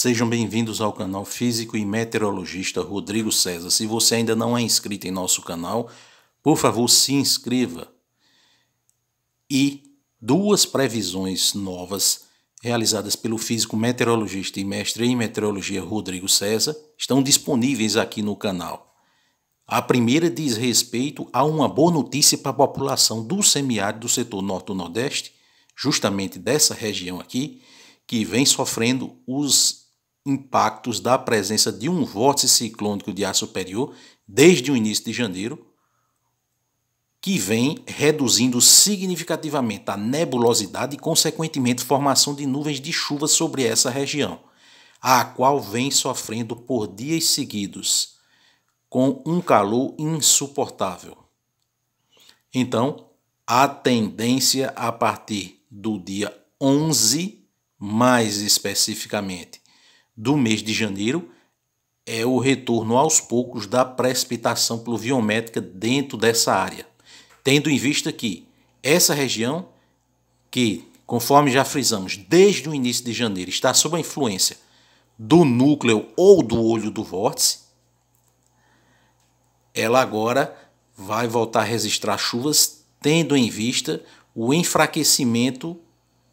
Sejam bem-vindos ao canal Físico e Meteorologista Rodrigo César. Se você ainda não é inscrito em nosso canal, por favor se inscreva. E duas previsões novas realizadas pelo físico meteorologista e mestre em meteorologia Rodrigo César estão disponíveis aqui no canal. A primeira diz respeito a uma boa notícia para a população do semiárido do setor norte nordeste, justamente dessa região aqui, que vem sofrendo os impactos da presença de um vórtice ciclônico de ar superior desde o início de janeiro, que vem reduzindo significativamente a nebulosidade e, consequentemente, formação de nuvens de chuva sobre essa região, a qual vem sofrendo por dias seguidos, com um calor insuportável. Então, a tendência a partir do dia 11, mais especificamente, do mês de janeiro é o retorno aos poucos da precipitação pluviométrica dentro dessa área, tendo em vista que essa região, que, conforme já frisamos, desde o início de janeiro está sob a influência do núcleo ou do olho do vórtice, ela agora vai voltar a registrar chuvas, tendo em vista o enfraquecimento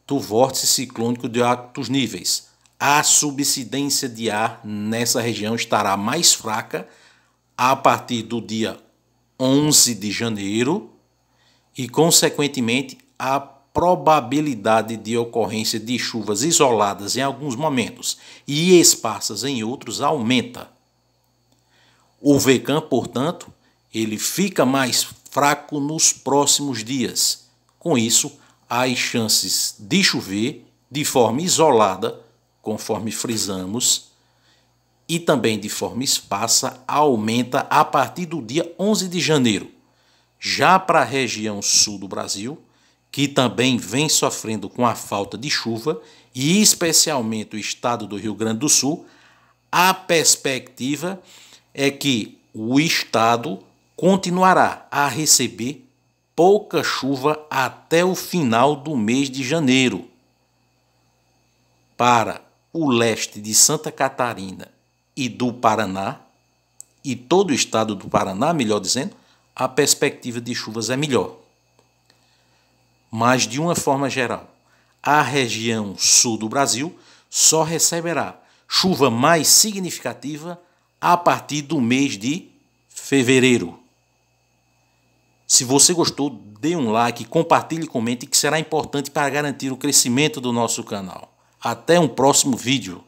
do vórtice ciclônico de altos níveis, a subsidência de ar nessa região estará mais fraca a partir do dia 11 de janeiro e, consequentemente, a probabilidade de ocorrência de chuvas isoladas em alguns momentos e esparsas em outros aumenta. O VECAM, portanto, ele fica mais fraco nos próximos dias. Com isso, as chances de chover de forma isolada conforme frisamos, e também de forma esparsa, aumenta a partir do dia 11 de janeiro. Já para a região sul do Brasil, que também vem sofrendo com a falta de chuva, e especialmente o estado do Rio Grande do Sul, a perspectiva é que o estado continuará a receber pouca chuva até o final do mês de janeiro. Para o leste de Santa Catarina e do Paraná, e todo o estado do Paraná, melhor dizendo, a perspectiva de chuvas é melhor. Mas, de uma forma geral, a região sul do Brasil só receberá chuva mais significativa a partir do mês de fevereiro. Se você gostou, dê um like, compartilhe, comente, que será importante para garantir o crescimento do nosso canal. Até um próximo vídeo.